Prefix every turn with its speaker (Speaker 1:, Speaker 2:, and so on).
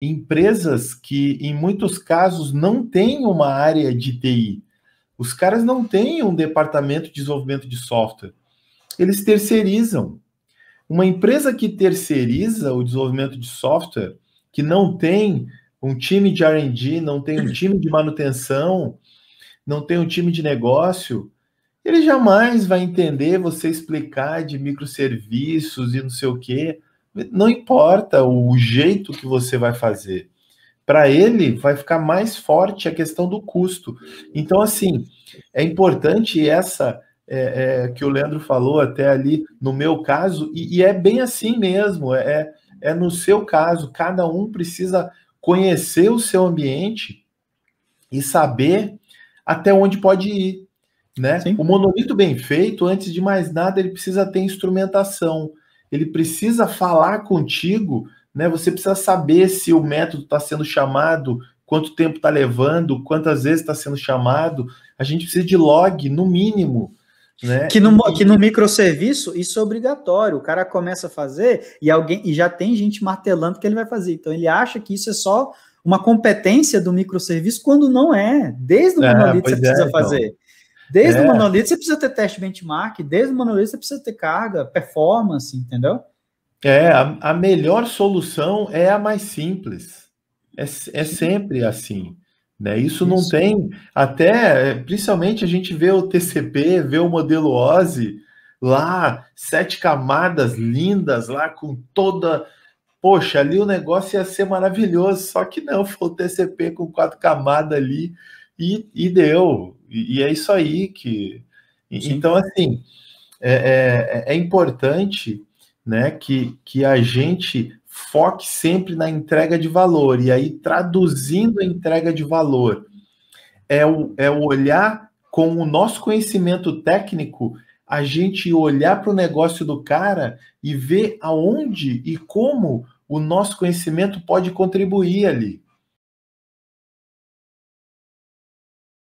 Speaker 1: empresas que, em muitos casos, não têm uma área de TI. Os caras não têm um departamento de desenvolvimento de software. Eles terceirizam. Uma empresa que terceiriza o desenvolvimento de software, que não tem um time de RD, não tem um time de manutenção, não tem um time de negócio, ele jamais vai entender você explicar de microserviços e não sei o quê. Não importa o jeito que você vai fazer. Para ele, vai ficar mais forte a questão do custo. Então, assim, é importante essa é, é, que o Leandro falou até ali, no meu caso, e, e é bem assim mesmo. É, é, é no seu caso, cada um precisa conhecer o seu ambiente e saber até onde pode ir. Né? O monolito bem feito, antes de mais nada, ele precisa ter instrumentação ele precisa falar contigo, né? Você precisa saber se o método está sendo chamado, quanto tempo está levando, quantas vezes está sendo chamado.
Speaker 2: A gente precisa de log, no mínimo.
Speaker 1: Né? Que, no, que no
Speaker 2: microserviço isso é obrigatório. O cara começa a fazer e alguém e já tem gente martelando que ele vai fazer. Então ele acha que isso é só uma competência do microserviço quando não é. Desde o é, que você precisa é, então. fazer.
Speaker 1: Desde é. o monolito
Speaker 2: você precisa ter teste benchmark, desde o monolito você precisa ter carga, performance, entendeu? É, a, a melhor solução é a mais simples.
Speaker 1: É, é sempre assim. Né? Isso, Isso, não tem. Até, principalmente, a gente vê o TCP, vê o modelo OSI lá, sete camadas lindas, lá com toda. Poxa, ali o negócio ia ser maravilhoso, só que não, foi o TCP com quatro camadas ali e, e deu. E, e é isso aí que. Sim. Então, assim, é, é, é importante né, que, que a gente foque sempre na entrega de valor. E aí, traduzindo a entrega de valor, é o, é o olhar com o nosso conhecimento técnico, a gente olhar para o negócio do cara e ver aonde e como o nosso conhecimento pode contribuir ali.